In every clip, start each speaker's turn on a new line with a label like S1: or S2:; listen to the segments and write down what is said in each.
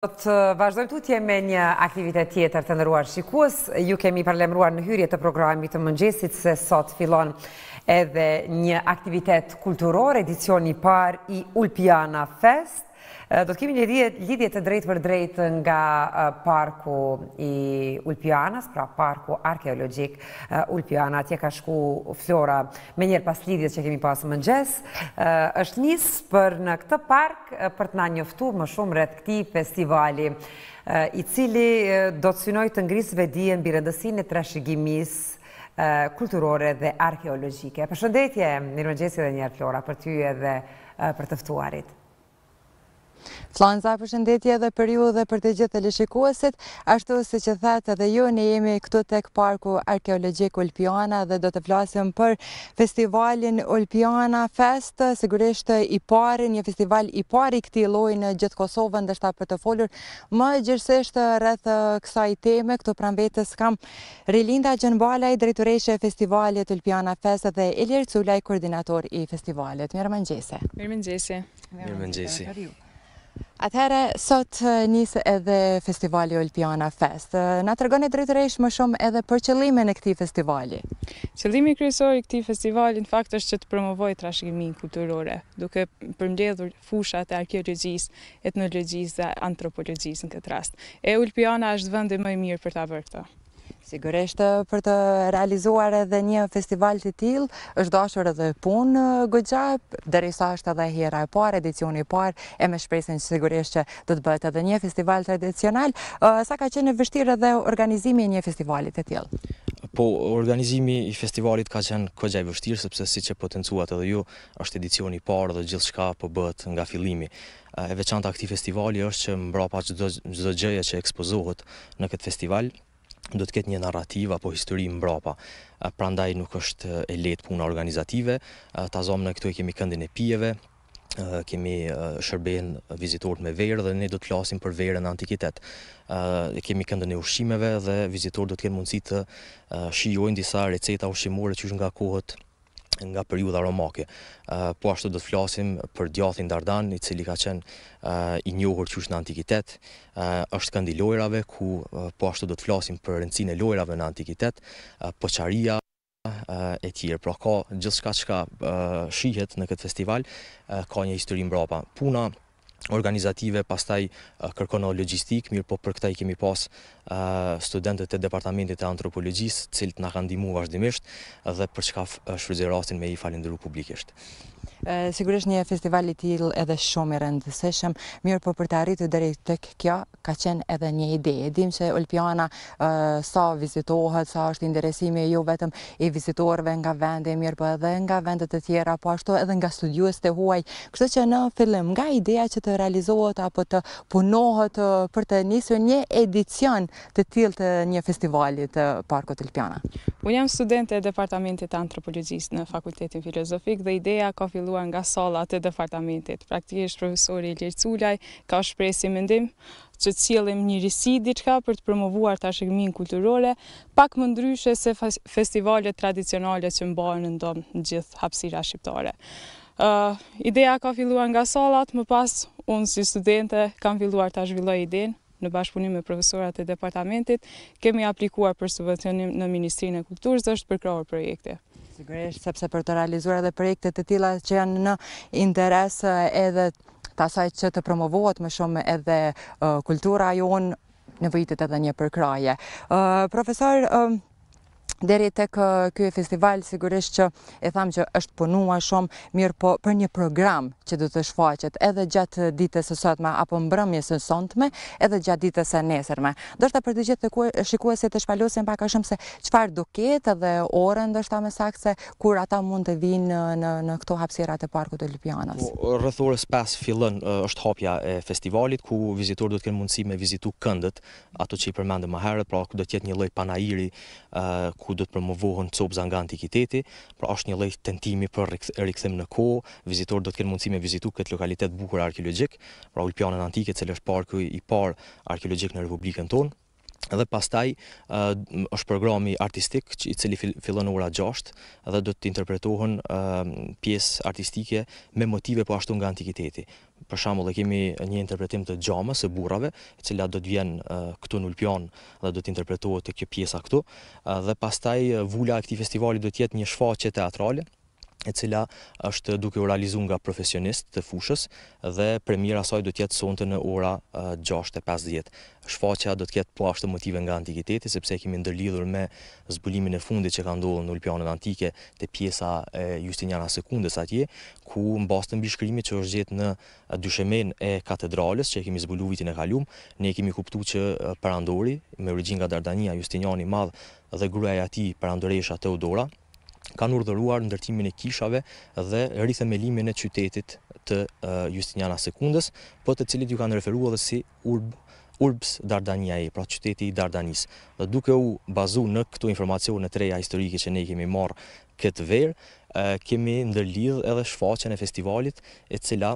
S1: Do të vazhdojmë tutje me një aktivitet tjetër të nëruar shikus. Ju kemi parlemruar në hyrje të programit të mëngjesit se sot filon edhe një aktivitet kulturor, edicioni i par i Ulpiana Fest. Do të kemi një lidhje të drejtë për drejtë nga parku i Ulpianas, pra parku arkeologik Ulpiana. Tje ka shku flora me njerë pas lidhje që kemi pasë më nxes. Êshtë njësë për në këtë park për të na njoftu më shumë rrët këti festivali i cili do të synoj të ngrisë vedien birendësin e trashigimis kulturore dhe arkeologike. Për shëndetje, mirë më gjesi dhe njerë flora për
S2: ty e dhe për tëftuarit. Flanza, përshëndetje edhe ju dhe për të gjithë të lëshikuasit, ashtu se që thatë edhe ju, ne jemi këtu tek parku arkeologik Ulpiana dhe do të flasim për festivalin Ulpiana Fest, sigurisht i pari, një festival i pari këti lojnë gjithë Kosovën dhe shta për të folur. Më gjithësisht rrëth kësa i teme, këtu prambetës kam Rilinda Gjënbalaj, i drejtureshe festivalit Ulpiana Fest dhe Elir Cullaj, koordinator i festivalit. Mirë më në gjese.
S3: Mirë më gjese. Mirë më
S2: Atëherë, sot njësë edhe Festivali Olpiana Fest. Na të rëgoni drejtërejsh më shumë edhe për qëllime në këti festivali.
S3: Qëllimi kryesor i këti festivali në fakt është që të promovoj rashkimin kulturore, duke përmledhur fushat e arkeologjis, etnologjis dhe antropologjis në këtë rast. E Olpiana është vëndë i mëjë mirë për ta avërkëta.
S2: Sigurisht eh, për të realizuar edhe një festival të tillë është dashur edhe punë dhe eh, derisa është edhe hera e parë, edicioni i parë e me që sigurisht që do të bëhet edhe një festival tradicional. Eh, sa ka qenë vështirë edhe organizimi i një festivalit të tillë?
S4: Po, organizimi i festivalit ka qenë këgja i vështirë, sepse si që potencuat edhe ju, është edicioni i parë dhe gjithë shka po bëhet nga filimi. E veçanta këti festivali është që mbrapa qdo, qdo gjëje që ekspozohet në këtë festival, do të ketë një narrativë apo histori mbrapa. Prandaj nuk është e lehtë puna organizative. Ta zëm në këtu e kemi këndin e pijeve, kemi shërben vizitorët me verë dhe ne do të klasim për verën antikitet. Kemi këndin e ushimeve dhe vizitorët do të kenë mundësi të shijojnë disa receta ushimore që janë nga kohët nga periuda romake. Po ashtu do të flasim për Djathin Dardan, i cili ka qenë i njohur qysh në Antikitet, është këndi lojrave, ku po ashtu do të flasim për e lojrave në Antikitet, poqaria, e tjirë, pra ka gjithë shka shihet në këtë festival, ka një histori mbrapa puna, organizative, pastaj kërkono logistik, mirë po për këtaj i kemi pas studentët e departamentit e antropologjisë, cilët nga kanë dimu vazhdimisht dhe për çka shfryzirastin me i falindru publikisht.
S2: Sigurisht një festival i til edhe shumë i rëndësishëm, mirë po për të arritë drejt të kjo, ka qenë edhe një ide. edhim që Olpiana sa vizitohet, sa është interesimi jo vetëm i vizitorve nga vende, mirë po edhe nga vendet e tjera, po ashtu edhe nga studiues huaj. Kështë që në fillim, nga ideja që të realizohet apo të punohet për të nisur një edicion të tjilë të një festivalit të Parkut të
S3: Unë jam student e Departamentit Antropologjis në Fakultetin Filozofik dhe ideja ka filluar nga sala të Departamentit. Praktikisht, profesori Ilir Culaj ka shpresi mëndim që të cilëm një risi diqka për të promovuar të ashegmin kulturore, pak më ndryshe se festivalet tradicionale që mbarë në ndonë në gjithë hapsira shqiptare. Eh, ideja ka filluar nga salat, më pas unë si studente kam filluar të zhvilloj idejnë në bashkëpunim me profesorat e departamentit, kemi aplikuar për subvencionim në Ministrinë
S2: e Kulturës, dhe është përkrahur projekte. Sigurisht, sepse për të realizuar edhe projekte të tila që janë në interes eh, edhe tasaj që të promovohet më shumë edhe eh, kultura jonë, në edhe një përkraje. Profesor, Deri të këj festival, sigurisht që e thamë që është punua shumë mirë po për një program që du të shfaqet edhe gjatë ditës e sotme apo mbrëmjës e sotme edhe gjatë ditës e nesërme. Do shta për të gjithë të shikua se të shpallusin pak a shumë se qëfar do ketë edhe orën do shta me sakse kur ata mund të vinë në këto hapsirat e parku të Ljubljanas.
S4: Rëthores pas fillën është hapja e festivalit ku vizitor do të kënë mundësi me vizitu këndët ato që i përmendë më herët, pra do tjetë një lejt panairi ku ku do të promovohen copza nga antikiteti, pra është një lloj tentimi për rikëthim në kohë, vizitorët do të kenë mundësi me vizitu këtë lokalitet bukur arkeologjik, pra ulpjanën Antike, cilë është parku i par arkeologjik në Republikën tonë dhe pastaj është programi artistik që i cili fillon ora 6 dhe do të interpretohen pjesë artistike me motive po ashtu nga antikiteti. Për shembull, e kemi një interpretim të xhamës së burrave, e cila do të vjen këtu në Ulpion dhe do të interpretohet kjo pjesa këtu, dhe pastaj vula e këtij festivali do të jetë një shfaqje teatrale e cila është duke u realizuar nga profesionistë të fushës dhe premiera saj do të jetë sonte në ora 6:50. Shfaqja do të ketë poshtë motive nga antikiteti, sepse kemi ndërlidhur me zbulimin e fundit që ka ndodhur në Ulpianën Antike te pjesa e Justiniana Sekundës atje, ku në bazë të mbishkrimit që është gjetë në dyshemen e katedrales që e kemi zbulu vitin e kaluam ne kemi kuptu që perandori me origjinë nga Dardania Justiniani i Madh dhe gruaja e tij Perandoresha Teodora, kanë urdhëruar ndërtimin e kishave dhe rithemelimin e qytetit të Justiniana Sekundës, për të cilit ju kanë referua dhe si urbë urbës Dardania e, pra qyteti i Dardanis. Dhe duke u bazu në këtu informacion në treja historike që ne kemi marë këtë verë, kemi ndërlidhë edhe shfaqen e festivalit e cila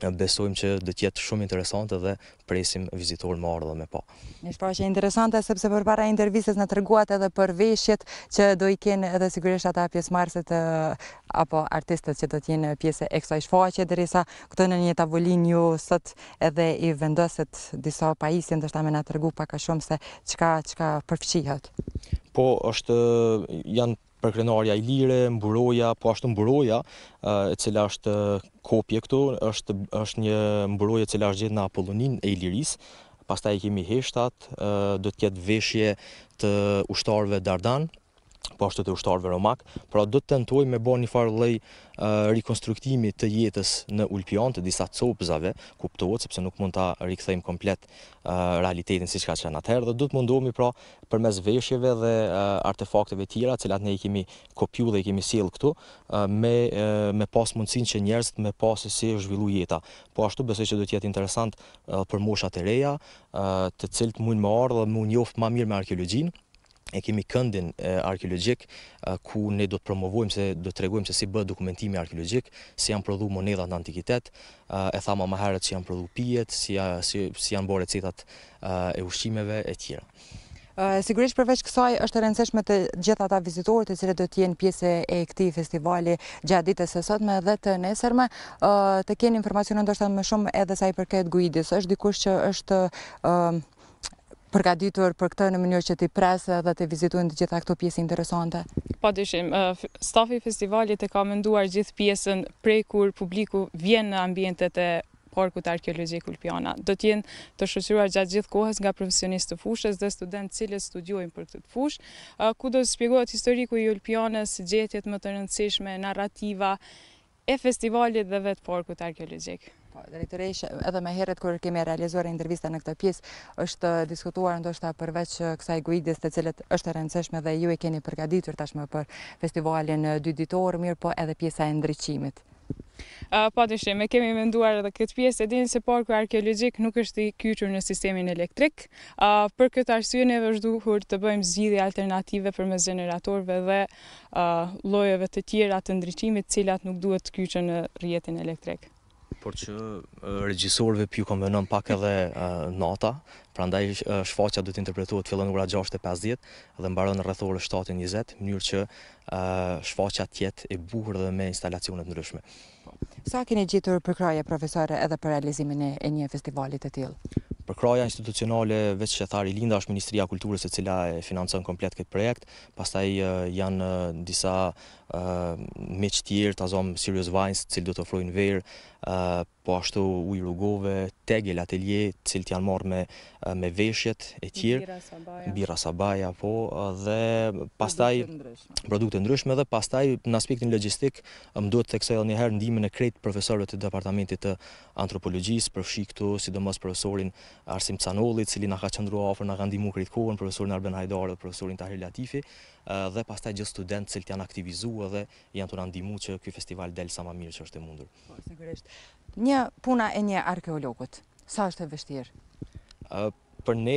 S4: besojmë që do të jetë shumë interesante dhe presim vizitorë më ardhmë me pa.
S2: Ne po, shpaqë interesante sepse përpara intervistës na treguat edhe për veshjet që do i kenë edhe sigurisht ata pjesëmarrësit eh, apo artistët që do të jenë pjesë e shfaqe, shfaqje derisa këto në një tavolinë ju sot edhe i vendoset disa pajisje ndoshta më në tregu pak a shumë se çka çka përfshihet.
S4: Po është janë përkrenarja i lire, mburoja, po ashtë mburoja, eh, e cila është eh, kopje këtu, është, është një mburoja cila është gjithë në Apollonin e i liris, pas i kemi heshtat, eh, do të kjetë veshje të ushtarve Dardan, poshtët e ushtarëve romak, pra do të tentoj me bo një farë lej rekonstruktimi të jetës në Ulpion të disa copëzave, kuptohet, sepse nuk mund ta rikëthejmë komplet realitetin si qka që në atëherë, dhe do të mundohemi pra për mes veshjeve dhe artefakteve tjera, cilat ne i kemi kopju dhe i kemi siel këtu, me, me pas mundësin që njerëzit me pas si zhvillu jeta. Po ashtu besoj që do të jetë interesant për moshat e reja, të cilët mund më ardhë dhe mund njofë ma mirë me arkeologjinë, e kemi këndin arkeologjik ku ne do të promovojmë se do të tregojmë se si bëhet dokumentimi arkeologjik, si janë prodhuar monedhat në antikitet, e thama më herët se janë prodhuar pijet, si si si janë bërë citat e ushqimeve e tjera.
S2: Sigurisht përveç kësaj është e rëndësishme të gjithë ata vizitorët e cilët do të jenë pjesë e këtij festivali gjatë ditës së sotme dhe të nesërme, të kenë informacione ndoshta më shumë edhe sa i përket guidës. Është dikush që është përgatitur për këtë në mënyrë që t'i presë dhe t'i vizituin të gjitha këto pjesë interesante?
S3: Pa dyshim, stafi festivalit e ka mënduar gjithë pjesën prej kur publiku vjen në ambientet e parkut arkeologjik Ulpiana. Do të jenë të shoqëruar gjatë gjithë kohës nga profesionistë të fushës dhe studentë cilës studiojnë për këtë fushë, ku do të shpjegohet historiku i Ulpianës, gjetjet më të rëndësishme, narrativa e festivalit dhe vetë parkut arkeologjik.
S2: Po, direktoresh, edhe me herët kërë kemi realizuar intervista në këtë pjesë, është diskutuar ndoshta përveç uh, kësaj guidis të cilët është e rëndësishme dhe ju e keni përgaditur tashme për festivalin uh, dy ditorë, mirë po edhe pjesa e ndryqimit.
S3: Po pa të shemë, kemi menduar edhe këtë pjesë, e dinë se parku arkeologik nuk është i kyqur në sistemin elektrik. për këtë arsye, ne vështë të bëjmë zgjidhje alternative për mes generatorve dhe uh, lojeve të tjera të ndryqimit cilat nuk duhet të kyqur në rjetin elektrik.
S4: Por që regjisorve pju konvenon pak edhe nata, pra ndaj shfaqa të interpretuat fillon ura 6.50 dhe mbaron në rrethore 7.20, në njërë që shfaqa tjetë e buhur dhe me instalacionet ndryshme.
S2: Sa keni gjitur përkraja profesore edhe për realizimin e një festivalit të tjilë?
S4: Përkraja institucionale, veç që thari linda, është Ministria Kulturës e cila e financën komplet këtë projekt, pastaj janë disa uh, me që tjerë, të azom Sirius Vines, cilë do të ofrojnë verë, po ashtu uj rugove, tegel atelier, cilë t'janë marrë me, me veshjet e tjerë, bira sabaja, po, dhe pastaj produkte, ndryshme, dhe pastaj në aspektin logistik, më duhet të kësaj edhe njëherë ndime e kretë profesorët të departamentit të antropologjisë, përfshi këtu, sidomos profesorin Arsim Canoli, cili nga ka qëndrua ofër, nga ka ndimu krejt kohën, profesorin Arben Hajdar dhe profesorin Tahir Latifi, dhe pastaj gjithë student cilë janë aktivizua, edhe dhe janë të randimu që kjo festival del sa ma mirë që është e mundur.
S2: Po, një puna e një arkeologut, sa është e vështirë?
S4: Për ne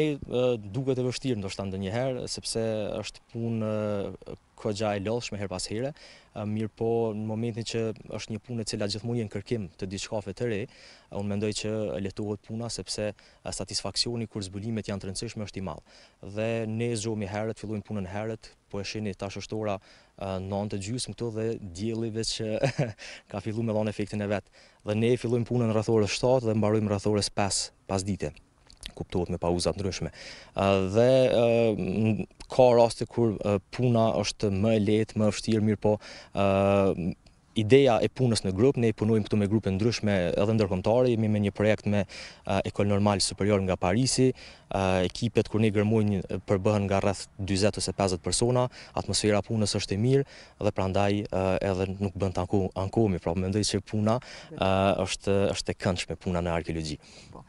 S4: duke të vështirë, ndo shtë ndë njëherë, sepse është punë kogja e lodhshme her pas here, mirë po në momentin që është një punë e cila gjithmonë në kërkim të diçkafe të re, unë mendoj që letohet puna sepse satisfakcioni kur zbulimet janë të rëndësishme është i malë. Dhe ne zhomi herët, fillojnë punën herët, po e sheni tash është ora nënë të të dhe djelive që ka fillu me dhonë efektin e vetë. Dhe ne fillojnë punën rrëthorës 7 dhe mbarojmë rrëthorës 5 pas dite kuptohet me pauza të ndryshme. Dhe ka raste kur puna është më e lehtë, më e vështirë, mirë po ideja e punës në grupë, ne punojmë këtu me grupe ndryshme edhe ndërkomtare, jemi me një projekt me ekol eh, normal superior nga Parisi, eh, ekipet kur ne gërmojnë përbëhen nga rrëth 20 ose 50 persona, atmosfera punës është e mirë dhe pra ndaj eh, edhe nuk bënd të ankomi, pra me ndoj që puna është e këndshme puna në arkeologi.
S2: Po.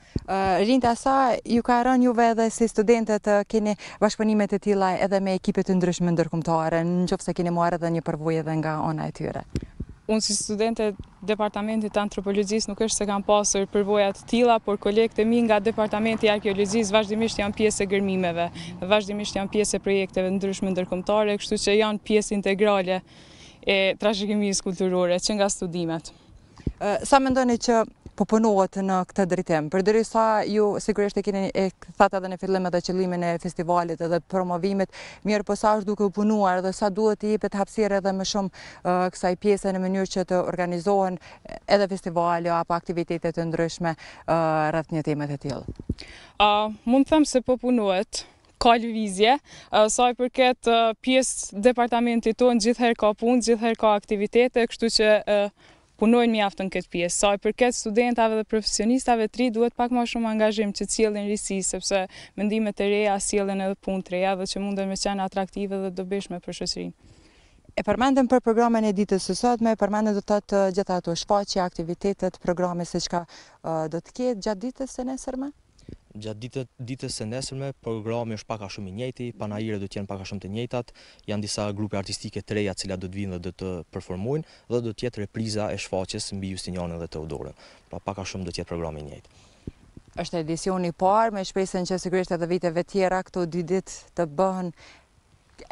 S2: Rinda sa, ju ka rënë juve edhe si studentet keni bashkëpënimet e tila edhe me ekipet të ndryshme ndërkomtare, në qëfëse keni muarë edhe një përbuje edhe nga ona e tyre?
S3: unë si studente departamentit të antropologjis nuk është se kam pasur përvojat tila, por kolekte mi nga departamenti arkeologjis vazhdimisht janë pjesë e gërmimeve, vazhdimisht janë pjesë e projekteve ndryshme ndërkomtare, kështu që janë pjesë integrale e trashëgimis kulturore, që nga studimet.
S2: Sa mendoni që popënohet në këtë dritim. Për sa ju, sigurisht e kini e thata edhe në fillim edhe qëllimin e festivalit edhe promovimit, mirë përsa po sa është duke u punuar dhe sa duhet i jepet hapsire edhe më shumë kësaj pjese në mënyrë që të organizohen edhe festivali apo aktivitetet të ndryshme rrët një temet e tjilë?
S3: Mund të themë se popënohet, ka lëvizje, saj përket pjesë departamentit tonë gjithëherë ka punë, gjithëherë ka aktivitete, kështu që punojnë mjaftë në këtë pjesë. Sa i përket studentave dhe profesionistave tri duhet pak ma shumë angazhim që cilin risi, sepse mendimet e reja cilin edhe pun të reja dhe që mundën me qenë atraktive dhe dobishme për
S2: shëqërinë. E përmendëm për programën e ditës sësot, me përmendëm do të të uh, gjitha të shfaqja, aktivitetet, programës e qka uh, do të kjetë gjatë ditës e nesërme?
S4: Gjatë ditës së nesërme, programi është paka shumë i njëti, panajire dhëtë jenë paka shumë të njëtat, janë disa grupe artistike të reja cila dhëtë vinë dhe dhëtë performojnë, dhe dhëtë jetë repriza e shfaqës mbi Justinjone dhe Teodorën. Pra paka shumë dhëtë jetë programi i njëti.
S2: Êshtë në edisioni parë, me shpesën që së edhe viteve tjera, këto dy ditë të bëhen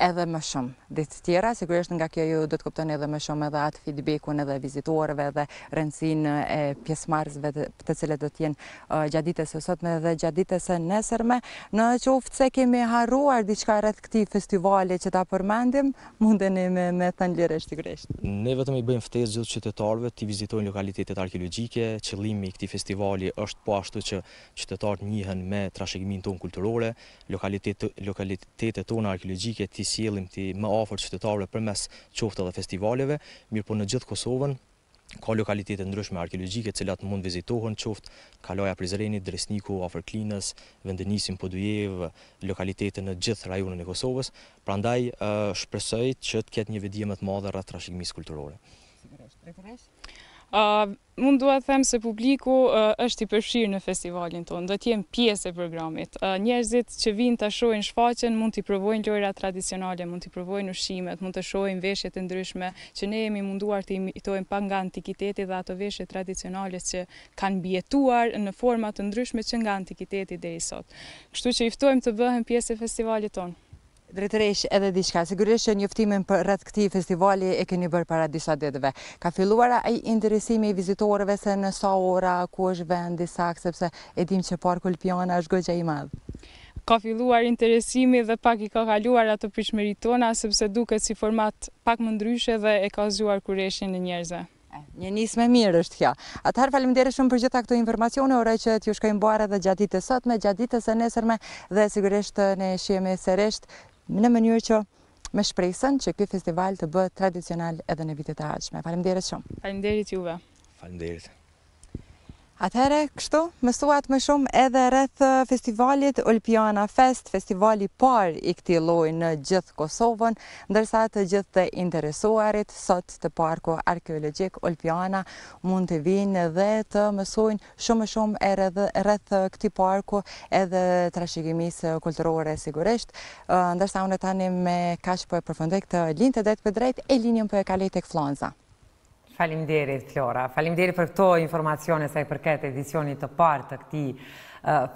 S2: edhe më shumë ditë tjera, sigurisht nga kjo ju do të kuptoni edhe më shumë edhe atë feedbackun edhe vizituarve dhe rëndësin e pjesmarzve të cilët do jenë gjatë ditës e sotme dhe gjatë ditës e nesërme. Në qoftë se kemi haruar diçka rreth këti festivali që ta përmendim, mundeni me, me të sigurisht.
S4: Ne vetëm i bëjmë ftesë gjithë qytetarve të vizitojnë lokalitetet arkeologjike, qëllimi i këti festivali është po ashtu që qytetarët njihen me trashegimin tonë kulturore, lokalitetet, lokalitetet tonë arkeologjike ti sjellim ti më afër qytetarëve përmes qoftë dhe festivaleve, mirëpo në gjithë Kosovën ka lokalitete ndryshme arkeologjike të cilat mund vizitohen qoftë Kalaja Prizrenit, Dresniku, afër Klinës, Podujev, lokalitetet në gjithë rajonin e Kosovës, prandaj shpresoj që të ketë një vidhje më të madhe rreth trashëgimisë kulturore
S3: mund duhet them se publiku është i përfshirë në festivalin tonë, do t'jem pjesë e programit. njerëzit që vinë të shohin shfaqen, mund t'i provojnë lojra tradicionale, mund t'i provojnë ushimet, mund të shohin veshjet e ndryshme, që ne jemi munduar t'i imitojnë pa nga antikiteti dhe ato veshjet tradicionale që kanë bjetuar në format të ndryshme që nga antikiteti dhe i sot.
S2: Kështu që iftojmë të
S3: bëhem pjesë e festivalit tonë.
S2: Drejtëresh edhe diçka, sigurisht që njoftimin për rreth këtij festivali e keni bërë para disa ditëve. Ka filluar ai interesimi i vizitorëve se në sa ora, ku është vend, disa, sepse e dim që parku Lpiana është gojja i madh
S3: ka filluar interesimi dhe pak i ka kaluar ato pishmerit tona, sepse duket si format pak më ndryshe dhe e ka zuar kureshin në njerëzve.
S2: Një nisë me mirë është kja. Atëherë falimderi shumë për gjitha këto informacione, ore që t'ju shkojmë bare edhe gjatë ditë sotme, gjatë së nesërme dhe sigurisht ne shqemi sërështë Në mënyrë që me shpresën që ky festival të bëhet tradicional edhe në vitet e ardhshme. Faleminderit shumë.
S3: Faleminderit juve.
S2: Faleminderit. Atëhere, kështu, mësuat më shumë edhe rreth festivalit Olpiana Fest, festivali par i këti loj në gjithë Kosovën, ndërsa të gjithë të interesuarit, sot të parko arkeologik Olpiana mund të vinë dhe të mësuin shumë shumë e rreth këti parko edhe të kulturore sigurisht. Ndërsa unë tani me kash për po e përfëndoj këtë linë të detë për drejt e linjën për e kalit e këflonza.
S1: Faleminderit Flora. Faleminderit për këto informacione sa i përket edicionit të partë të këtij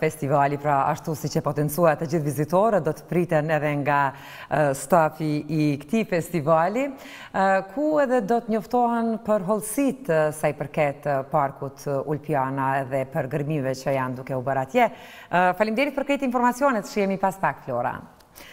S1: festivali, pra ashtu si që potencua të gjithë vizitorët, do të priten edhe nga stafi i këti festivali, ku edhe do të njoftohen për holsit sa i përket parkut Ulpiana edhe për gërmive që janë duke u bëratje. Falimderit për këti informacionet që pas pak, Flora.